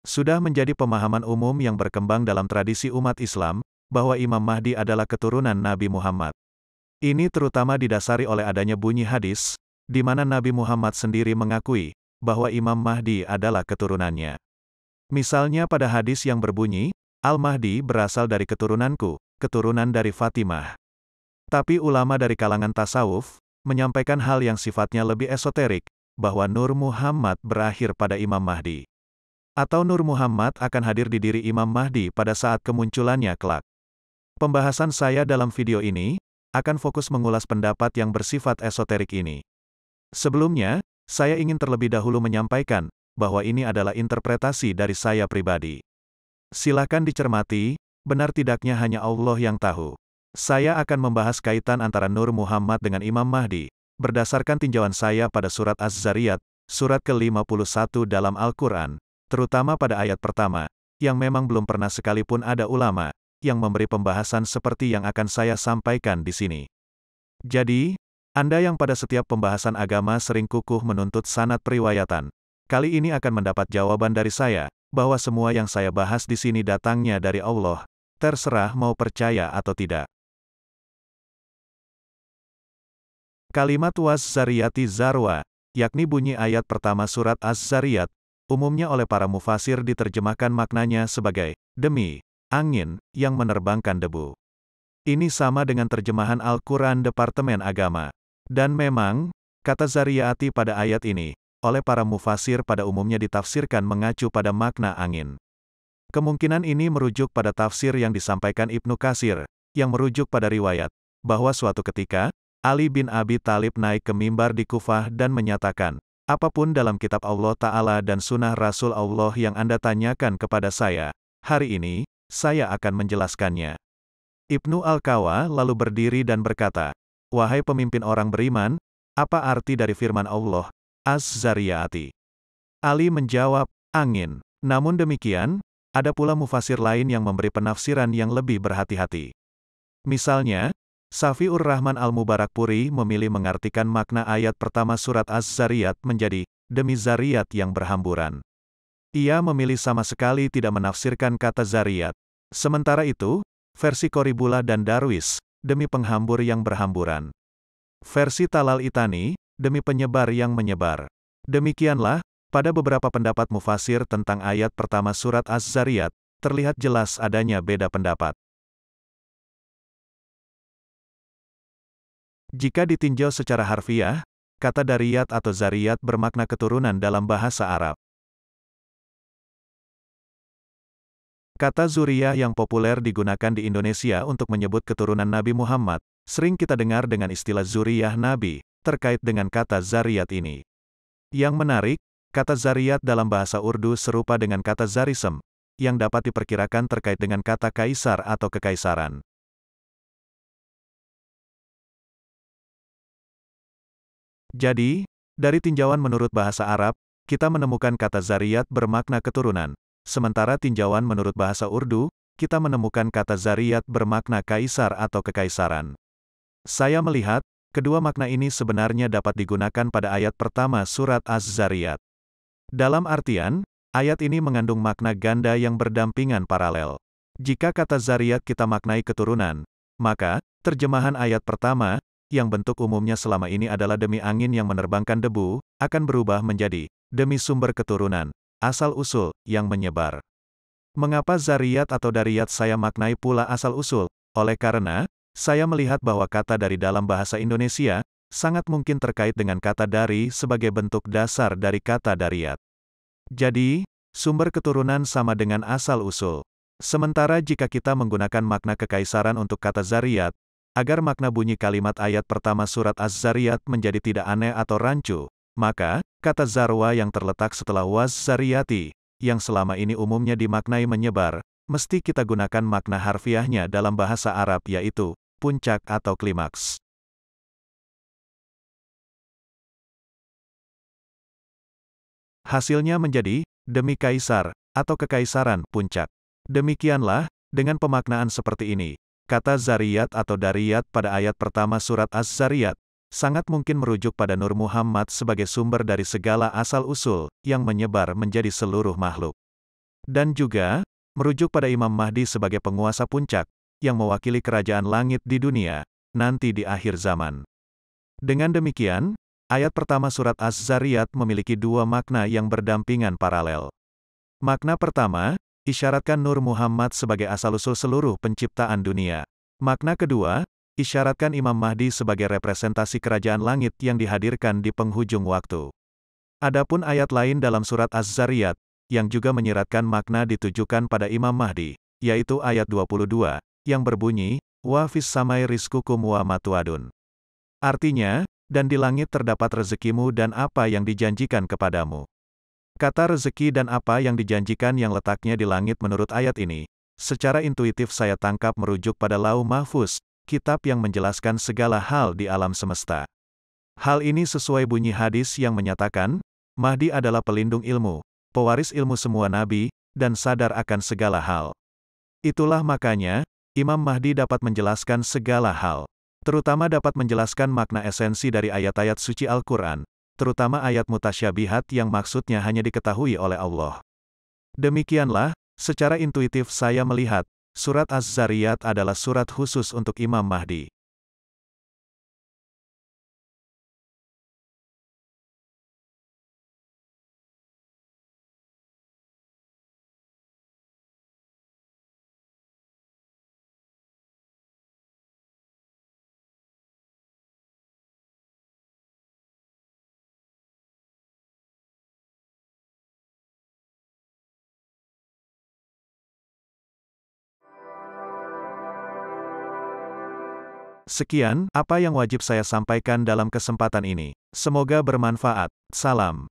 Sudah menjadi pemahaman umum yang berkembang dalam tradisi umat Islam, bahwa Imam Mahdi adalah keturunan Nabi Muhammad. Ini terutama didasari oleh adanya bunyi hadis, di mana Nabi Muhammad sendiri mengakui, bahwa Imam Mahdi adalah keturunannya. Misalnya pada hadis yang berbunyi, Al-Mahdi berasal dari keturunanku, keturunan dari Fatimah. Tapi ulama dari kalangan tasawuf, menyampaikan hal yang sifatnya lebih esoterik, bahwa Nur Muhammad berakhir pada Imam Mahdi atau Nur Muhammad akan hadir di diri Imam Mahdi pada saat kemunculannya kelak. Pembahasan saya dalam video ini akan fokus mengulas pendapat yang bersifat esoterik ini. Sebelumnya, saya ingin terlebih dahulu menyampaikan bahwa ini adalah interpretasi dari saya pribadi. Silakan dicermati, benar tidaknya hanya Allah yang tahu. Saya akan membahas kaitan antara Nur Muhammad dengan Imam Mahdi, berdasarkan tinjauan saya pada surat Az-Zariyat, surat ke-51 dalam Al-Quran, terutama pada ayat pertama, yang memang belum pernah sekalipun ada ulama yang memberi pembahasan seperti yang akan saya sampaikan di sini. Jadi, Anda yang pada setiap pembahasan agama sering kukuh menuntut sanat periwayatan, kali ini akan mendapat jawaban dari saya, bahwa semua yang saya bahas di sini datangnya dari Allah, terserah mau percaya atau tidak. Kalimat was zariyati zarwa, yakni bunyi ayat pertama surat Az-Zariyat, umumnya oleh para mufasir diterjemahkan maknanya sebagai demi angin yang menerbangkan debu. Ini sama dengan terjemahan Al-Quran Departemen Agama. Dan memang, kata Zariati pada ayat ini, oleh para mufasir pada umumnya ditafsirkan mengacu pada makna angin. Kemungkinan ini merujuk pada tafsir yang disampaikan Ibnu Kasir, yang merujuk pada riwayat, bahwa suatu ketika, Ali bin Abi Talib naik ke mimbar di Kufah dan menyatakan, Apapun dalam kitab Allah Ta'ala dan sunnah Rasul Allah yang Anda tanyakan kepada saya, hari ini, saya akan menjelaskannya. Ibnu Al-Kawa lalu berdiri dan berkata, Wahai pemimpin orang beriman, apa arti dari firman Allah, Az-Zariyati? Ali menjawab, angin. Namun demikian, ada pula mufasir lain yang memberi penafsiran yang lebih berhati-hati. Misalnya, Safiur Rahman Al-Mubarakpuri memilih mengartikan makna ayat pertama surat Az-Zariyat menjadi, demi Zariyat yang berhamburan. Ia memilih sama sekali tidak menafsirkan kata Zariyat. Sementara itu, versi Koribula dan Darwis, demi penghambur yang berhamburan. Versi Talal Itani, demi penyebar yang menyebar. Demikianlah, pada beberapa pendapat mufasir tentang ayat pertama surat Az-Zariyat, terlihat jelas adanya beda pendapat. Jika ditinjau secara harfiah, kata dariyat atau zariyat bermakna keturunan dalam bahasa Arab. Kata zuriyah yang populer digunakan di Indonesia untuk menyebut keturunan Nabi Muhammad, sering kita dengar dengan istilah zuriyah Nabi, terkait dengan kata zariyat ini. Yang menarik, kata zariyat dalam bahasa Urdu serupa dengan kata zarisem yang dapat diperkirakan terkait dengan kata kaisar atau kekaisaran. Jadi, dari tinjauan menurut bahasa Arab, kita menemukan kata zariyat bermakna keturunan. Sementara tinjauan menurut bahasa Urdu, kita menemukan kata zariyat bermakna kaisar atau kekaisaran. Saya melihat, kedua makna ini sebenarnya dapat digunakan pada ayat pertama surat Az-Zariyat. Dalam artian, ayat ini mengandung makna ganda yang berdampingan paralel. Jika kata zariyat kita maknai keturunan, maka, terjemahan ayat pertama, yang bentuk umumnya selama ini adalah demi angin yang menerbangkan debu, akan berubah menjadi demi sumber keturunan, asal-usul, yang menyebar. Mengapa zariyat atau dariyat saya maknai pula asal-usul? Oleh karena, saya melihat bahwa kata dari dalam bahasa Indonesia, sangat mungkin terkait dengan kata dari sebagai bentuk dasar dari kata dariyat. Jadi, sumber keturunan sama dengan asal-usul. Sementara jika kita menggunakan makna kekaisaran untuk kata zariyat, agar makna bunyi kalimat ayat pertama surat Az-Zariyat menjadi tidak aneh atau rancu, maka, kata zarwa yang terletak setelah waz zariyati yang selama ini umumnya dimaknai menyebar, mesti kita gunakan makna harfiahnya dalam bahasa Arab yaitu, puncak atau klimaks. Hasilnya menjadi, demi kaisar, atau kekaisaran, puncak. Demikianlah, dengan pemaknaan seperti ini, Kata Zariyat atau Dariyat pada ayat pertama surat Az-Zariyat, sangat mungkin merujuk pada Nur Muhammad sebagai sumber dari segala asal-usul, yang menyebar menjadi seluruh makhluk. Dan juga, merujuk pada Imam Mahdi sebagai penguasa puncak, yang mewakili kerajaan langit di dunia, nanti di akhir zaman. Dengan demikian, ayat pertama surat Az-Zariyat memiliki dua makna yang berdampingan paralel. Makna pertama, isyaratkan Nur Muhammad sebagai asal-usul seluruh penciptaan dunia. Makna kedua, isyaratkan Imam Mahdi sebagai representasi kerajaan langit yang dihadirkan di penghujung waktu. Adapun ayat lain dalam surat Az-Zariyat, yang juga menyiratkan makna ditujukan pada Imam Mahdi, yaitu ayat 22, yang berbunyi, Wa fis samai rizkukum wa matuadun. Artinya, dan di langit terdapat rezekimu dan apa yang dijanjikan kepadamu. Kata rezeki dan apa yang dijanjikan yang letaknya di langit menurut ayat ini, secara intuitif saya tangkap merujuk pada Lau Mahfuz, kitab yang menjelaskan segala hal di alam semesta. Hal ini sesuai bunyi hadis yang menyatakan, Mahdi adalah pelindung ilmu, pewaris ilmu semua nabi, dan sadar akan segala hal. Itulah makanya, Imam Mahdi dapat menjelaskan segala hal. Terutama dapat menjelaskan makna esensi dari ayat-ayat suci Al-Quran, terutama ayat mutasyabihat yang maksudnya hanya diketahui oleh Allah. Demikianlah, secara intuitif saya melihat, surat Az-Zariyat adalah surat khusus untuk Imam Mahdi. Sekian, apa yang wajib saya sampaikan dalam kesempatan ini. Semoga bermanfaat. Salam.